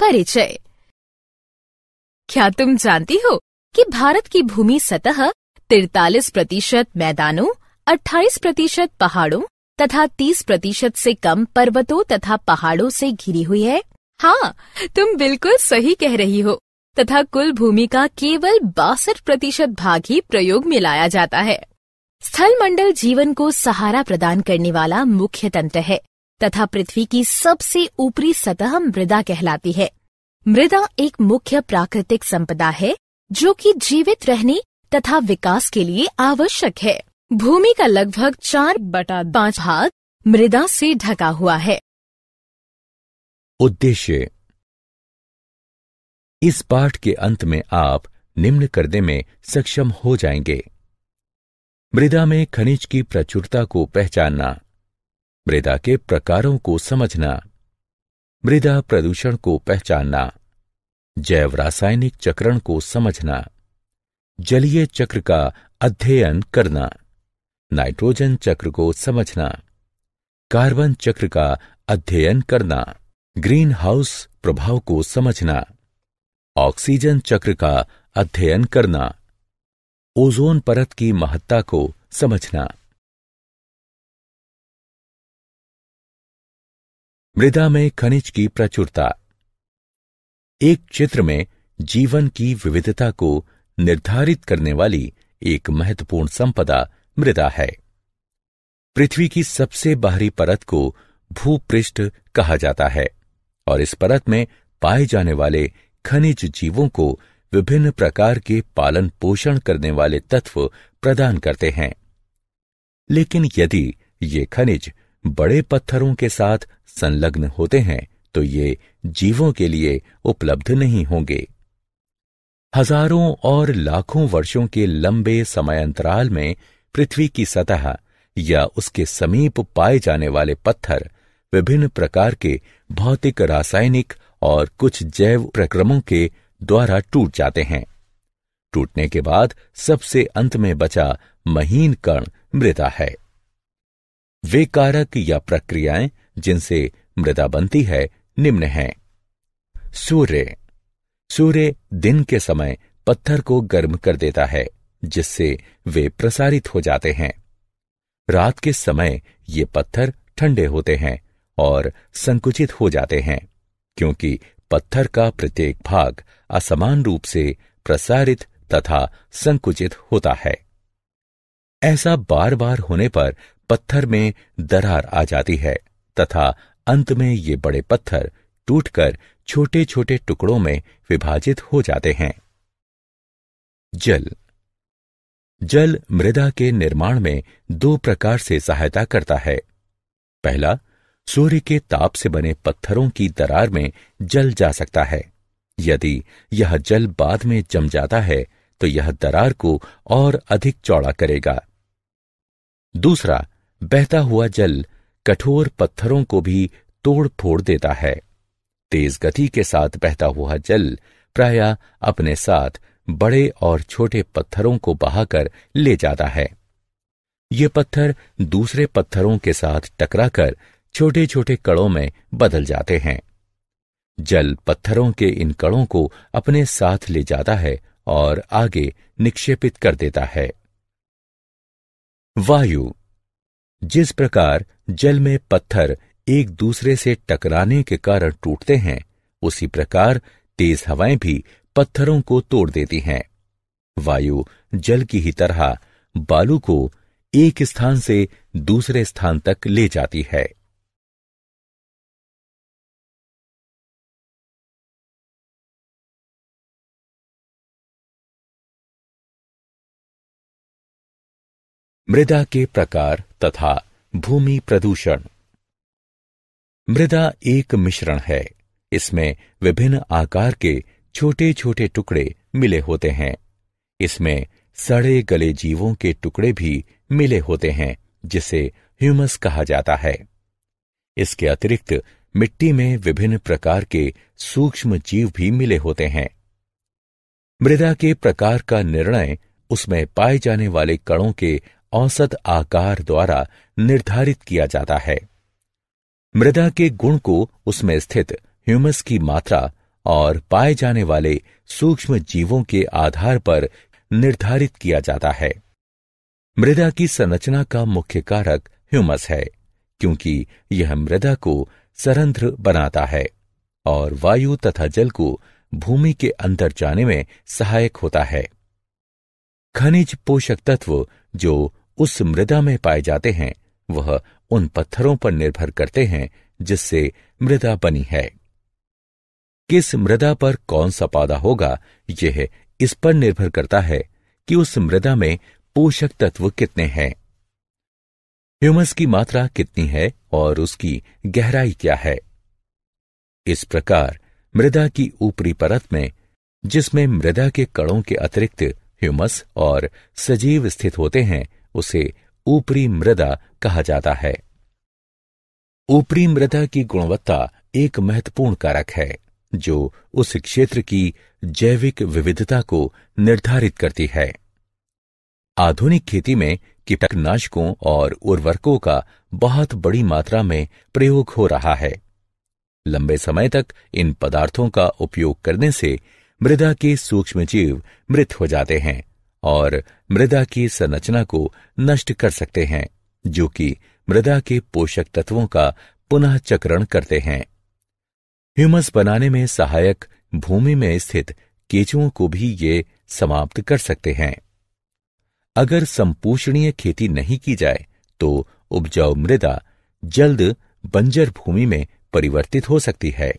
परिचय क्या तुम जानती हो कि भारत की भूमि सतह तिरतालीस प्रतिशत मैदानों अट्ठाईस प्रतिशत पहाड़ों तथा तीस प्रतिशत से कम पर्वतों तथा पहाड़ों से घिरी हुई है हाँ तुम बिल्कुल सही कह रही हो तथा कुल भूमि का केवल बासठ प्रतिशत भाग ही प्रयोग में लाया जाता है स्थल मंडल जीवन को सहारा प्रदान करने वाला मुख्य तंत्र है तथा पृथ्वी की सबसे ऊपरी सतह मृदा कहलाती है मृदा एक मुख्य प्राकृतिक संपदा है जो कि जीवित रहने तथा विकास के लिए आवश्यक है भूमि का लगभग चार बटा पाँच भाग मृदा से ढका हुआ है उद्देश्य इस पाठ के अंत में आप निम्न करने में सक्षम हो जाएंगे मृदा में खनिज की प्रचुरता को पहचानना मृदा के प्रकारों को समझना मृदा प्रदूषण को पहचानना जैव रासायनिक चक्रण को समझना जलीय चक्र का अध्ययन करना नाइट्रोजन चक्र को समझना कार्बन चक्र का अध्ययन करना ग्रीन हाउस प्रभाव को समझना ऑक्सीजन चक्र का अध्ययन करना ओजोन परत की महत्ता को समझना मृदा में खनिज की प्रचुरता एक चित्र में जीवन की विविधता को निर्धारित करने वाली एक महत्वपूर्ण संपदा मृदा है पृथ्वी की सबसे बाहरी परत को भूपृष्ठ कहा जाता है और इस परत में पाए जाने वाले खनिज जीवों को विभिन्न प्रकार के पालन पोषण करने वाले तत्व प्रदान करते हैं लेकिन यदि ये खनिज बड़े पत्थरों के साथ संलग्न होते हैं तो ये जीवों के लिए उपलब्ध नहीं होंगे हजारों और लाखों वर्षों के लंबे समयांतराल में पृथ्वी की सतह या उसके समीप पाए जाने वाले पत्थर विभिन्न प्रकार के भौतिक रासायनिक और कुछ जैव प्रक्रमों के द्वारा टूट जाते हैं टूटने के बाद सबसे अंत में बचा महीन कण मृदा है वे कारक या प्रक्रियाएं जिनसे मृदा बनती है निम्न हैं सूर्य सूर्य दिन के समय पत्थर को गर्म कर देता है जिससे वे प्रसारित हो जाते हैं रात के समय ये पत्थर ठंडे होते हैं और संकुचित हो जाते हैं क्योंकि पत्थर का प्रत्येक भाग असमान रूप से प्रसारित तथा संकुचित होता है ऐसा बार बार होने पर पत्थर में दरार आ जाती है तथा अंत में ये बड़े पत्थर टूटकर छोटे छोटे टुकड़ों में विभाजित हो जाते हैं जल जल मृदा के निर्माण में दो प्रकार से सहायता करता है पहला सूर्य के ताप से बने पत्थरों की दरार में जल जा सकता है यदि यह जल बाद में जम जाता है तो यह दरार को और अधिक चौड़ा करेगा दूसरा बहता हुआ जल कठोर पत्थरों को भी तोड़ फोड़ देता है तेज गति के साथ बहता हुआ जल प्राय अपने साथ बड़े और छोटे पत्थरों को बहाकर ले जाता है ये पत्थर दूसरे पत्थरों के साथ टकराकर छोटे छोटे कड़ों में बदल जाते हैं जल पत्थरों के इन कड़ों को अपने साथ ले जाता है और आगे निक्षेपित कर देता है वायु जिस प्रकार जल में पत्थर एक दूसरे से टकराने के कारण टूटते हैं उसी प्रकार तेज हवाएं भी पत्थरों को तोड़ देती हैं वायु जल की ही तरह बालू को एक स्थान से दूसरे स्थान तक ले जाती है मृदा के प्रकार तथा भूमि प्रदूषण मृदा एक मिश्रण है इसमें विभिन्न आकार के छोटे छोटे टुकड़े मिले होते हैं इसमें सड़े गले जीवों के टुकड़े भी मिले होते हैं जिसे ह्यूमस कहा जाता है इसके अतिरिक्त मिट्टी में विभिन्न प्रकार के सूक्ष्म जीव भी मिले होते हैं मृदा के प्रकार का निर्णय उसमें पाए जाने वाले कणों के औसत आकार द्वारा निर्धारित किया जाता है मृदा के गुण को उसमें स्थित ह्यूमस की मात्रा और पाए जाने वाले सूक्ष्म जीवों के आधार पर निर्धारित किया जाता है मृदा की संरचना का मुख्य कारक ह्यूमस है क्योंकि यह मृदा को सरंध्र बनाता है और वायु तथा जल को भूमि के अंदर जाने में सहायक होता है खनिज पोषक तत्व जो उस मृदा में पाए जाते हैं वह उन पत्थरों पर निर्भर करते हैं जिससे मृदा बनी है किस मृदा पर कौन सा पौधा होगा यह इस पर निर्भर करता है कि उस मृदा में पोषक तत्व कितने हैं ह्यूमस की मात्रा कितनी है और उसकी गहराई क्या है इस प्रकार मृदा की ऊपरी परत में जिसमें मृदा के कणों के अतिरिक्त ह्यूमस और सजीव स्थित होते हैं उसे ऊपरी मृदा कहा जाता है ऊपरी मृदा की गुणवत्ता एक महत्वपूर्ण कारक है जो उस क्षेत्र की जैविक विविधता को निर्धारित करती है आधुनिक खेती में कीटनाशकों और उर्वरकों का बहुत बड़ी मात्रा में प्रयोग हो रहा है लंबे समय तक इन पदार्थों का उपयोग करने से मृदा के सूक्ष्म जीव मृत हो जाते हैं और मृदा की संरचना को नष्ट कर सकते हैं जो कि मृदा के पोषक तत्वों का पुनः चक्रण करते हैं ह्यूमस बनाने में सहायक भूमि में स्थित केचुओं को भी ये समाप्त कर सकते हैं अगर संपूषणीय खेती नहीं की जाए तो उपजाऊ मृदा जल्द बंजर भूमि में परिवर्तित हो सकती है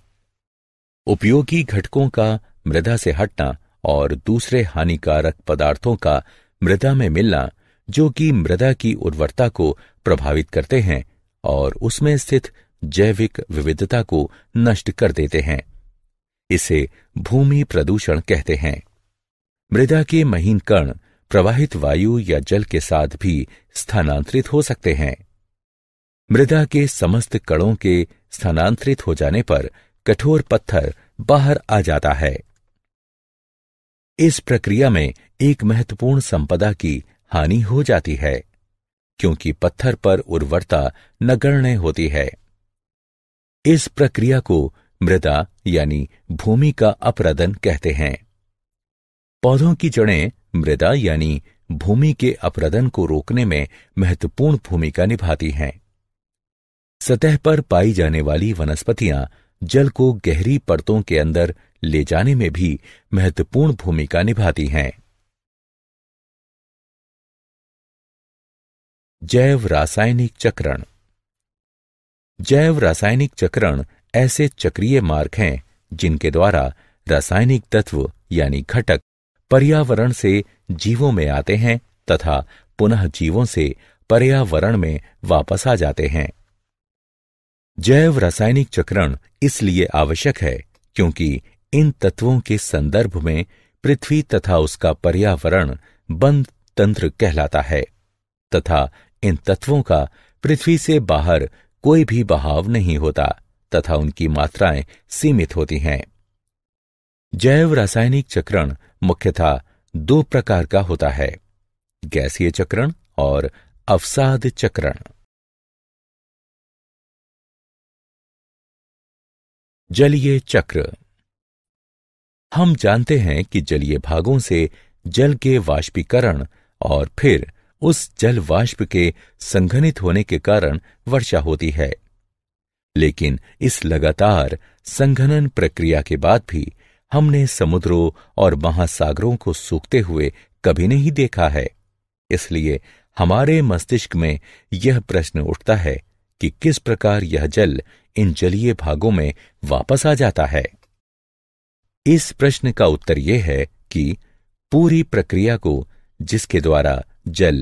उपयोगी घटकों का मृदा से हटना और दूसरे हानिकारक पदार्थों का मृदा में मिलना जो कि मृदा की उर्वरता को प्रभावित करते हैं और उसमें स्थित जैविक विविधता को नष्ट कर देते हैं इसे भूमि प्रदूषण कहते हैं मृदा के महीन कण प्रवाहित वायु या जल के साथ भी स्थानांतरित हो सकते हैं मृदा के समस्त कणों के स्थानांतरित हो जाने पर कठोर पत्थर बाहर आ जाता है इस प्रक्रिया में एक महत्वपूर्ण संपदा की हानि हो जाती है क्योंकि पत्थर पर उर्वरता नगण्य होती है इस प्रक्रिया को मृदा यानी भूमि का अपरदन कहते हैं पौधों की जड़ें मृदा यानी भूमि के अपरदन को रोकने में महत्वपूर्ण भूमिका निभाती हैं सतह पर पाई जाने वाली वनस्पतियां जल को गहरी परतों के अंदर ले जाने में भी महत्वपूर्ण भूमिका निभाती हैं जैव रासायनिक चक्रण जैव रासायनिक चक्रण ऐसे चक्रीय मार्ग हैं जिनके द्वारा रासायनिक तत्व यानी घटक पर्यावरण से जीवों में आते हैं तथा पुनः जीवों से पर्यावरण में वापस आ जाते हैं जैव रासायनिक चक्रण इसलिए आवश्यक है क्योंकि इन तत्वों के संदर्भ में पृथ्वी तथा उसका पर्यावरण बंद तंत्र कहलाता है तथा इन तत्वों का पृथ्वी से बाहर कोई भी बहाव नहीं होता तथा उनकी मात्राएं सीमित होती हैं जैव रासायनिक चक्रण मुख्यतः दो प्रकार का होता है गैसीय चक्रण और अवसाद चक्रण जलीय चक्र हम जानते हैं कि जलीय भागों से जल के वाष्पीकरण और फिर उस जल वाष्प के संघनित होने के कारण वर्षा होती है लेकिन इस लगातार संघनन प्रक्रिया के बाद भी हमने समुद्रों और महासागरों को सूखते हुए कभी नहीं देखा है इसलिए हमारे मस्तिष्क में यह प्रश्न उठता है कि किस प्रकार यह जल इन जलीय भागों में वापस आ जाता है इस प्रश्न का उत्तर यह है कि पूरी प्रक्रिया को जिसके द्वारा जल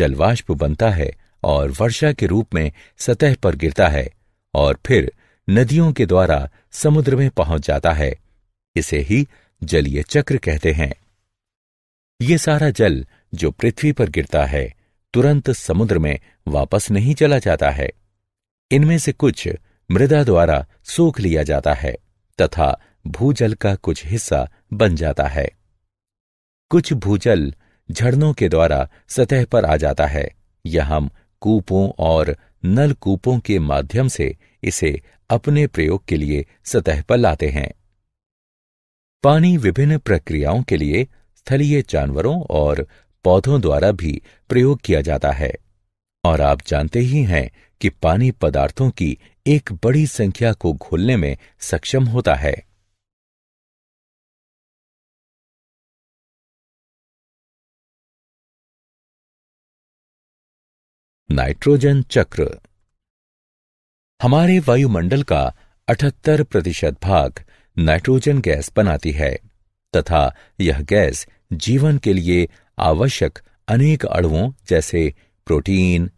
जलवाष्प बनता है और वर्षा के रूप में सतह पर गिरता है और फिर नदियों के द्वारा समुद्र में पहुंच जाता है इसे ही जलीय चक्र कहते हैं ये सारा जल जो पृथ्वी पर गिरता है तुरंत समुद्र में वापस नहीं चला जाता है इनमें से कुछ मृदा द्वारा सोख लिया जाता है तथा भूजल का कुछ हिस्सा बन जाता है कुछ भूजल झरनों के द्वारा सतह पर आ जाता है या हम कूपों और नलकूपों के माध्यम से इसे अपने प्रयोग के लिए सतह पर लाते हैं पानी विभिन्न प्रक्रियाओं के लिए स्थलीय जानवरों और पौधों द्वारा भी प्रयोग किया जाता है और आप जानते ही हैं कि पानी पदार्थों की एक बड़ी संख्या को घोलने में सक्षम होता है नाइट्रोजन चक्र हमारे वायुमंडल का 78 प्रतिशत भाग नाइट्रोजन गैस बनाती है तथा यह गैस जीवन के लिए आवश्यक अनेक अणुओं जैसे प्रोटीन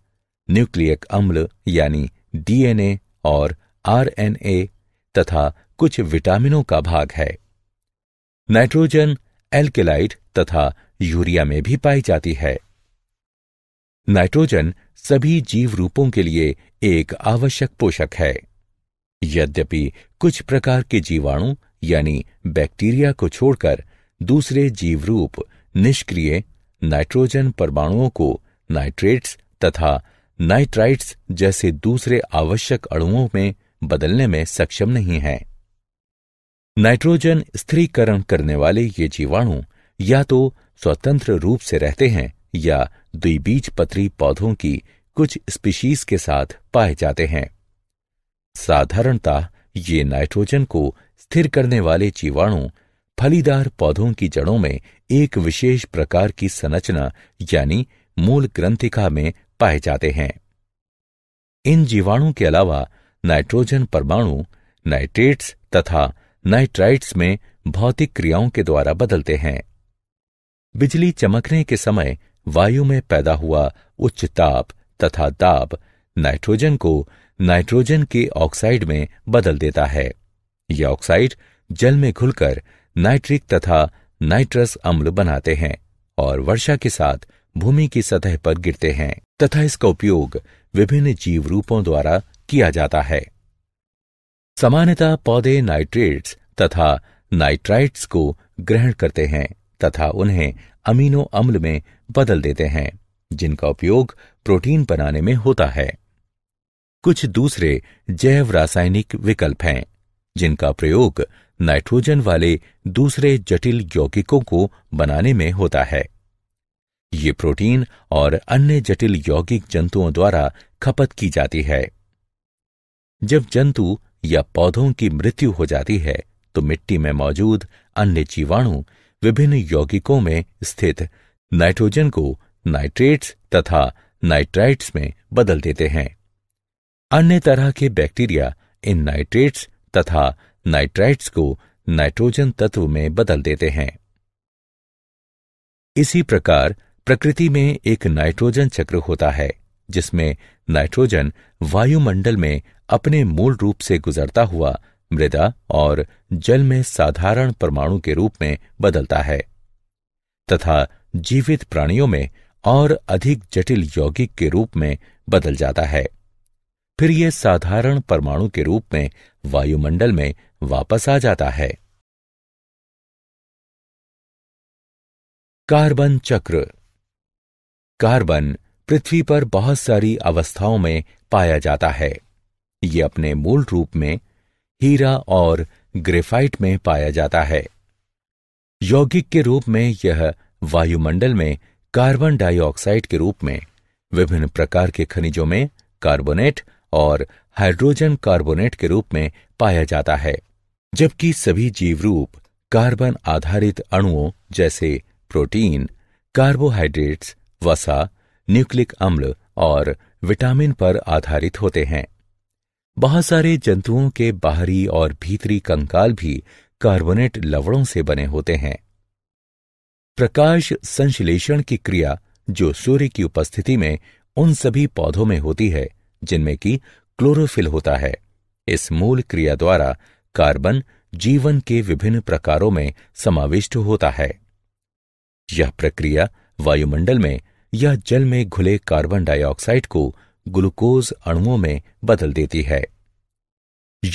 न्यूक्लियक अम्ल यानी डीएनए और आरएनए तथा कुछ विटामिनों का भाग है नाइट्रोजन एल्केलाइट तथा यूरिया में भी पाई जाती है नाइट्रोजन सभी जीव रूपों के लिए एक आवश्यक पोषक है यद्यपि कुछ प्रकार के जीवाणु यानी बैक्टीरिया को छोड़कर दूसरे जीव रूप निष्क्रिय नाइट्रोजन परमाणुओं को नाइट्रेट्स तथा नाइट्राइट्स जैसे दूसरे आवश्यक अणुओं में बदलने में सक्षम नहीं है नाइट्रोजन स्थिरीकरण करने वाले ये जीवाणु या तो स्वतंत्र रूप से रहते हैं या द्विबीजपत्री पौधों की कुछ स्पीशीज के साथ पाए जाते हैं साधारणतः ये नाइट्रोजन को स्थिर करने वाले जीवाणु फलीदार पौधों की जड़ों में एक विशेष प्रकार की संरचना यानी मूल ग्रंथिका में पाए जाते हैं इन जीवाणु के अलावा नाइट्रोजन परमाणु नाइट्रेट्स तथा नाइट्राइट्स में भौतिक क्रियाओं के द्वारा बदलते हैं बिजली चमकने के समय वायु में पैदा हुआ उच्च ताप तथा दाब नाइट्रोजन को नाइट्रोजन के ऑक्साइड में बदल देता है यह ऑक्साइड जल में घुलकर नाइट्रिक तथा नाइट्रस अम्ल बनाते हैं और वर्षा के साथ भूमि की सतह पर गिरते हैं तथा इसका उपयोग विभिन्न जीव रूपों द्वारा किया जाता है सामान्यतः पौधे नाइट्रेट्स तथा नाइट्राइट्स को ग्रहण करते हैं तथा उन्हें अमीनो अम्ल में बदल देते हैं जिनका उपयोग प्रोटीन बनाने में होता है कुछ दूसरे जैव रासायनिक विकल्प हैं जिनका प्रयोग नाइट्रोजन वाले दूसरे जटिल यौगिकों को बनाने में होता है ये प्रोटीन और अन्य जटिल यौगिक जंतुओं द्वारा खपत की जाती है जब जंतु या पौधों की मृत्यु हो जाती है तो मिट्टी में मौजूद अन्य जीवाणु विभिन्न यौगिकों में स्थित नाइट्रोजन को नाइट्रेट्स तथा नाइट्राइट्स में बदल देते हैं अन्य तरह के बैक्टीरिया इन नाइट्रेट्स तथा नाइट्राइट्स को नाइट्रोजन तत्व में बदल देते हैं इसी प्रकार प्रकृति में एक नाइट्रोजन चक्र होता है जिसमें नाइट्रोजन वायुमंडल में अपने मूल रूप से गुजरता हुआ मृदा और जल में साधारण परमाणु के रूप में बदलता है तथा जीवित प्राणियों में और अधिक जटिल यौगिक के रूप में बदल जाता है फिर यह साधारण परमाणु के रूप में वायुमंडल में वापस आ जाता है कार्बन चक्र कार्बन पृथ्वी पर बहुत सारी अवस्थाओं में पाया जाता है ये अपने मूल रूप में हीरा और ग्रेफाइट में पाया जाता है यौगिक के रूप में यह वायुमंडल में कार्बन डाइऑक्साइड के रूप में विभिन्न प्रकार के खनिजों में कार्बोनेट और हाइड्रोजन कार्बोनेट के रूप में पाया जाता है जबकि सभी जीव रूप कार्बन आधारित अणुओं जैसे प्रोटीन कार्बोहाइड्रेट्स वसा न्यूक्लिक अम्ल और विटामिन पर आधारित होते हैं बहुत सारे जंतुओं के बाहरी और भीतरी कंकाल भी कार्बोनेट लवणों से बने होते हैं प्रकाश संश्लेषण की क्रिया जो सूर्य की उपस्थिति में उन सभी पौधों में होती है जिनमें की क्लोरोफिल होता है इस मूल क्रिया द्वारा कार्बन जीवन के विभिन्न प्रकारों में समाविष्ट होता है यह प्रक्रिया वायुमंडल में या जल में घुले कार्बन डाइऑक्साइड को ग्लूकोज अणुओं में बदल देती है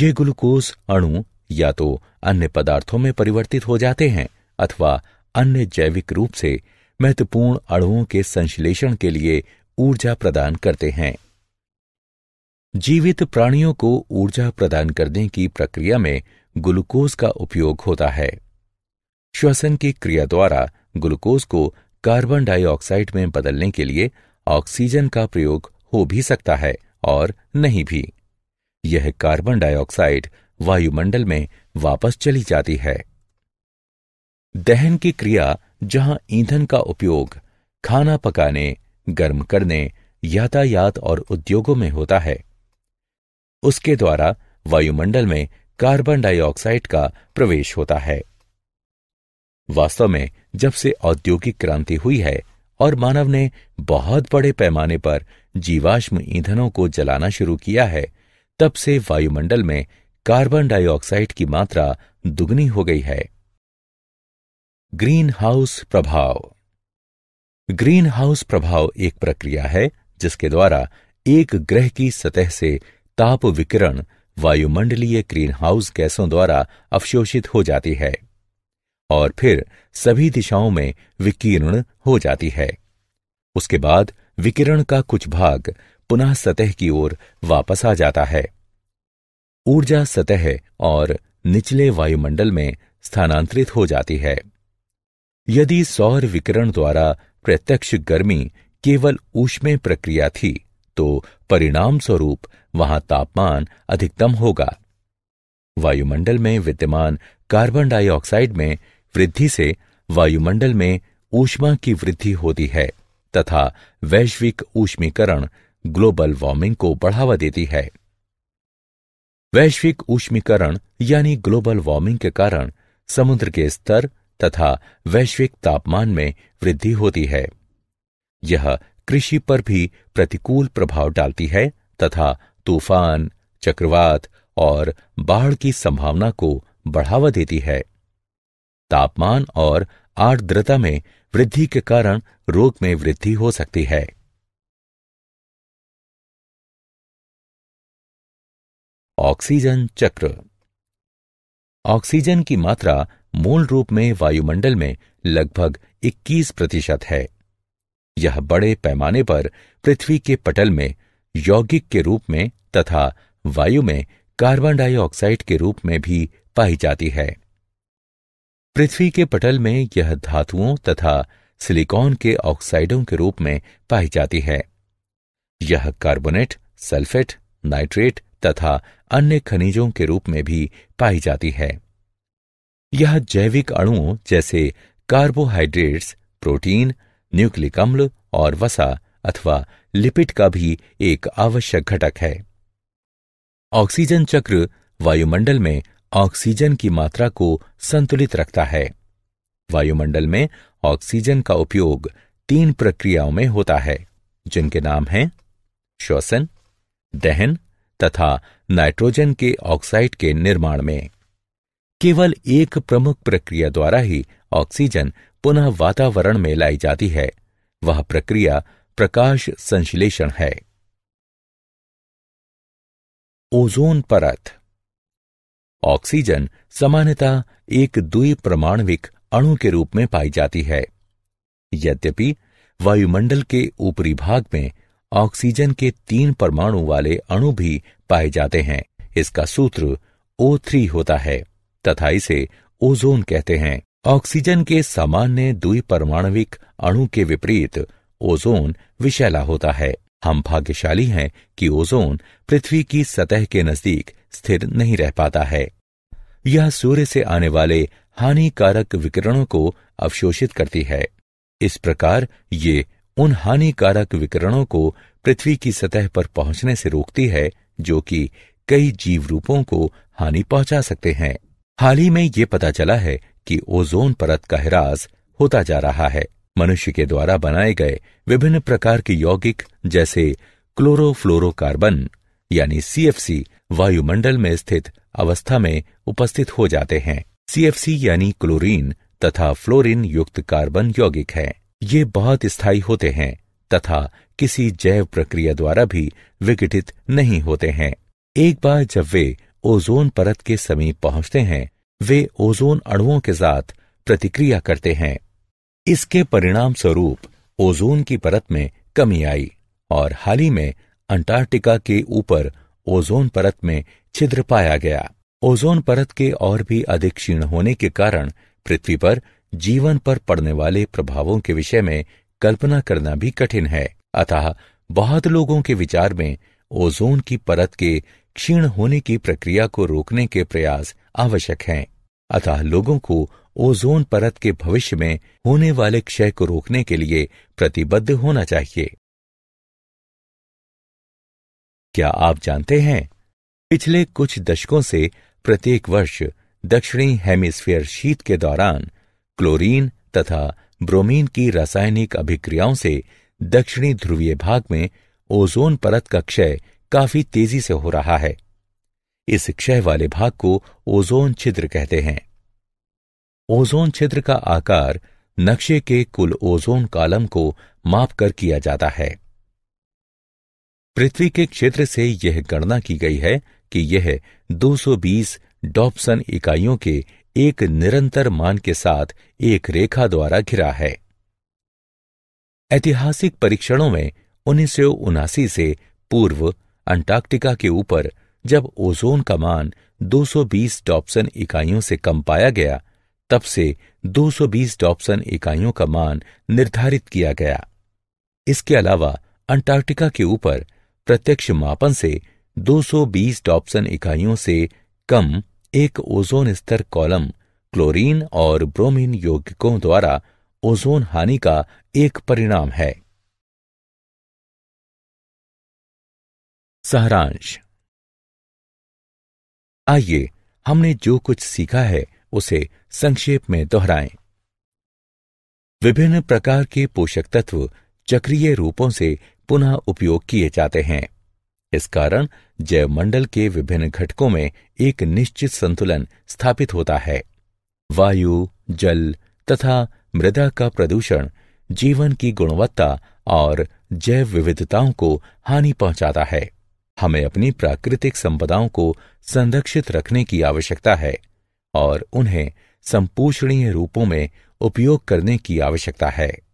ये ग्लूकोज अणु या तो अन्य पदार्थों में परिवर्तित हो जाते हैं अथवा अन्य जैविक रूप से महत्वपूर्ण अणुओं के संश्लेषण के लिए ऊर्जा प्रदान करते हैं जीवित प्राणियों को ऊर्जा प्रदान करने की प्रक्रिया में ग्लूकोज का उपयोग होता है श्वसन की क्रिया द्वारा ग्लूकोज को कार्बन डाइऑक्साइड में बदलने के लिए ऑक्सीजन का प्रयोग हो भी सकता है और नहीं भी यह कार्बन डाइऑक्साइड वायुमंडल में वापस चली जाती है दहन की क्रिया जहां ईंधन का उपयोग खाना पकाने गर्म करने यातायात और उद्योगों में होता है उसके द्वारा वायुमंडल में कार्बन डाइऑक्साइड का प्रवेश होता है वास्तव में जब से औद्योगिक क्रांति हुई है और मानव ने बहुत बड़े पैमाने पर जीवाश्म ईंधनों को जलाना शुरू किया है तब से वायुमंडल में कार्बन डाइऑक्साइड की मात्रा दुगनी हो गई है ग्रीन हाउस प्रभाव ग्रीन हाउस प्रभाव एक प्रक्रिया है जिसके द्वारा एक ग्रह की सतह से ताप विकिरण वायुमंडलीय ग्रीन हाउस गैसों द्वारा अवशोषित हो जाती है और फिर सभी दिशाओं में विकीर्ण हो जाती है उसके बाद विकिरण का कुछ भाग पुनः सतह की ओर वापस आ जाता है ऊर्जा सतह और निचले वायुमंडल में स्थानांतरित हो जाती है यदि सौर विकिरण द्वारा प्रत्यक्ष गर्मी केवल ऊष्मे प्रक्रिया थी तो परिणाम स्वरूप वहां तापमान अधिकतम होगा वायुमंडल में विद्यमान कार्बन डाइऑक्साइड में वृद्धि से वायुमंडल में ऊष्मा की वृद्धि होती है तथा वैश्विक ऊष्मीकरण ग्लोबल वार्मिंग को बढ़ावा देती है वैश्विक ऊष्मीकरण यानी ग्लोबल वार्मिंग के कारण समुद्र के स्तर तथा वैश्विक तापमान में वृद्धि होती है यह कृषि पर भी प्रतिकूल प्रभाव डालती है तथा तूफान चक्रवात और बाढ़ की संभावना को बढ़ावा देती है तापमान और आर्द्रता में वृद्धि के कारण रोग में वृद्धि हो सकती है ऑक्सीजन चक्र ऑक्सीजन की मात्रा मूल रूप में वायुमंडल में लगभग 21 प्रतिशत है यह बड़े पैमाने पर पृथ्वी के पटल में यौगिक के रूप में तथा वायु में कार्बन डाइऑक्साइड के रूप में भी पाई जाती है पृथ्वी के पटल में यह धातुओं तथा सिलिकॉन के ऑक्साइडों के रूप में पाई जाती है यह कार्बोनेट सल्फेट नाइट्रेट तथा अन्य खनिजों के रूप में भी पाई जाती है यह जैविक अणुओं जैसे कार्बोहाइड्रेट्स प्रोटीन न्यूक्लिक अम्ल और वसा अथवा लिपिड का भी एक आवश्यक घटक है ऑक्सीजन चक्र वायुमंडल में ऑक्सीजन की मात्रा को संतुलित रखता है वायुमंडल में ऑक्सीजन का उपयोग तीन प्रक्रियाओं में होता है जिनके नाम हैं श्वसन दहन तथा नाइट्रोजन के ऑक्साइड के निर्माण में केवल एक प्रमुख प्रक्रिया द्वारा ही ऑक्सीजन पुनः वातावरण में लाई जाती है वह प्रक्रिया प्रकाश संश्लेषण है ओजोन परत ऑक्सीजन सामान्यतः एक द्वि प्रमाणविक अणु के रूप में पाई जाती है यद्यपि वायुमंडल के ऊपरी भाग में ऑक्सीजन के तीन परमाणु वाले अणु भी पाए जाते हैं इसका सूत्र O3 होता है तथा इसे ओजोन कहते हैं ऑक्सीजन के सामान्य परमाणविक अणु के विपरीत ओजोन विशैला होता है हम भाग्यशाली हैं कि ओजोन पृथ्वी की सतह के नजदीक स्थिर नहीं रह पाता है यह सूर्य से आने वाले हानिकारक विकिरणों को अवशोषित करती है इस प्रकार ये उन हानिकारक विकरणों को पृथ्वी की सतह पर पहुंचने से रोकती है जो कि कई जीव रूपों को हानि पहुंचा सकते हैं हाल ही में ये पता चला है कि ओजोन परत का हिरास होता जा रहा है मनुष्य के द्वारा बनाए गए विभिन्न प्रकार के यौगिक जैसे क्लोरोफ्लोरोकार्बन यानी सीएफसी वायुमंडल में स्थित अवस्था में उपस्थित हो जाते हैं सीएफसी यानी क्लोरीन तथा फ्लोरीन युक्त कार्बन यौगिक है ये बहुत स्थायी होते हैं तथा किसी जैव प्रक्रिया द्वारा भी विघटित नहीं होते हैं एक बार जब वे ओजोन परत के समीप पहुंचते हैं वे ओजोन अणुओं के साथ प्रतिक्रिया करते हैं इसके परिणाम स्वरूप ओजोन की परत में कमी आई और हाल ही में अंटार्कटिका के ऊपर ओजोन परत में छिद्र पाया गया ओजोन परत के और भी अधिक क्षीण होने के कारण पृथ्वी पर जीवन पर पड़ने वाले प्रभावों के विषय में कल्पना करना भी कठिन है अतः बहुत लोगों के विचार में ओजोन की परत के क्षीण होने की प्रक्रिया को रोकने के प्रयास आवश्यक हैं अतः लोगों को ओजोन परत के भविष्य में होने वाले क्षय को रोकने के लिए प्रतिबद्ध होना चाहिए क्या आप जानते हैं पिछले कुछ दशकों से प्रत्येक वर्ष दक्षिणी हेमिस्फीयर शीत के दौरान क्लोरीन तथा ब्रोमीन की रासायनिक अभिक्रियाओं से दक्षिणी ध्रुवीय भाग में ओजोन परत का क्षय काफी तेजी से हो रहा है इस क्षय वाले भाग को ओजोन छिद्र कहते हैं ओजोन छिद्र का आकार नक्शे के कुल ओजोन कालम को माप कर किया जाता है पृथ्वी के क्षेत्र से यह गणना की गई है कि यह 220 डॉप्सन इकाइयों के एक निरंतर मान के साथ एक रेखा द्वारा घिरा है ऐतिहासिक परीक्षणों में उन्नीस से पूर्व अंटार्कटिका के ऊपर जब ओजोन का मान 220 डॉप्सन इकाइयों से कम पाया गया तब से 220 डॉप्सन इकाइयों का मान निर्धारित किया गया इसके अलावा अंटार्कटिका के ऊपर प्रत्यक्ष मापन से 220 डॉप्सन इकाइयों से कम एक ओजोन स्तर कॉलम क्लोरीन और ब्रोमीन यौगिकों द्वारा ओजोन हानि का एक परिणाम है सारांश आइए हमने जो कुछ सीखा है उसे संक्षेप में दोहराएं विभिन्न प्रकार के पोषक तत्व चक्रीय रूपों से पुनः उपयोग किए जाते हैं इस कारण जैवमंडल के विभिन्न घटकों में एक निश्चित संतुलन स्थापित होता है वायु जल तथा मृदा का प्रदूषण जीवन की गुणवत्ता और जैव विविधताओं को हानि पहुंचाता है हमें अपनी प्राकृतिक संपदाओं को संरक्षित रखने की आवश्यकता है और उन्हें संपूषणीय रूपों में उपयोग करने की आवश्यकता है